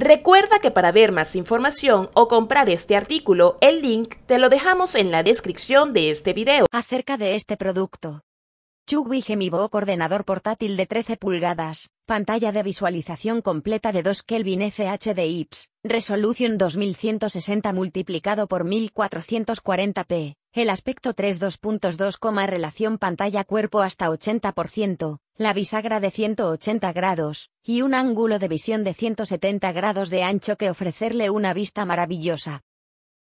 Recuerda que para ver más información o comprar este artículo, el link te lo dejamos en la descripción de este video. Acerca de este producto. Chugui Gemibook ordenador portátil de 13 pulgadas, pantalla de visualización completa de 2 Kelvin FHD IPS, resolución 2160 multiplicado por 1440p, el aspecto 3 2.2, relación pantalla cuerpo hasta 80%, la bisagra de 180 grados, y un ángulo de visión de 170 grados de ancho que ofrecerle una vista maravillosa.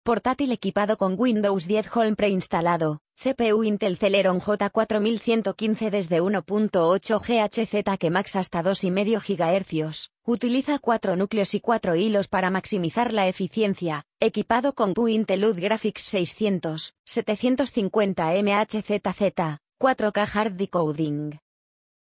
Portátil equipado con Windows 10 Home preinstalado, CPU Intel Celeron J4115 desde 1.8 GHz que max hasta 2,5 GHz, utiliza 4 núcleos y 4 hilos para maximizar la eficiencia, equipado con Q Intel UD Graphics 600, 750 MHzz, 4K Hard Decoding.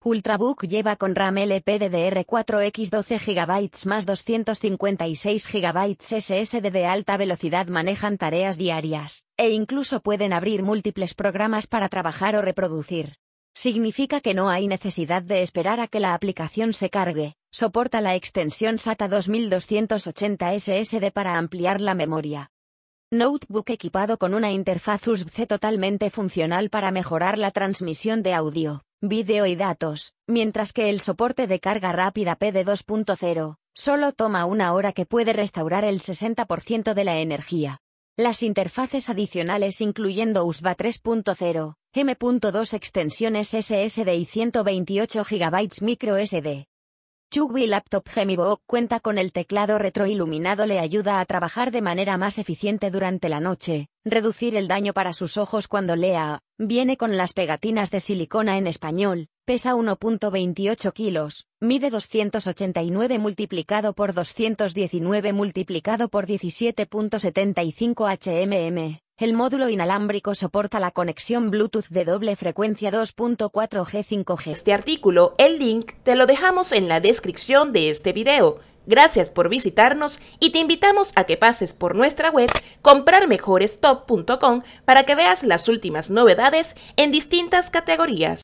Ultrabook lleva con RAM lpddr 4 x 12 GB más 256 GB SSD de alta velocidad manejan tareas diarias, e incluso pueden abrir múltiples programas para trabajar o reproducir. Significa que no hay necesidad de esperar a que la aplicación se cargue, soporta la extensión SATA 2280 SSD para ampliar la memoria. Notebook equipado con una interfaz USB c totalmente funcional para mejorar la transmisión de audio Video y datos, mientras que el soporte de carga rápida PD 2.0 solo toma una hora que puede restaurar el 60% de la energía. Las interfaces adicionales incluyendo USB 3.0, M.2 extensiones SSD y 128 GB microSD Chugui Laptop Gemibook cuenta con el teclado retroiluminado le ayuda a trabajar de manera más eficiente durante la noche, reducir el daño para sus ojos cuando lea, viene con las pegatinas de silicona en español, pesa 1.28 kilos, mide 289 multiplicado por 219 multiplicado por 17.75 HMM. El módulo inalámbrico soporta la conexión Bluetooth de doble frecuencia 2.4G 5G. Este artículo, el link, te lo dejamos en la descripción de este video. Gracias por visitarnos y te invitamos a que pases por nuestra web comprarmejorestop.com para que veas las últimas novedades en distintas categorías.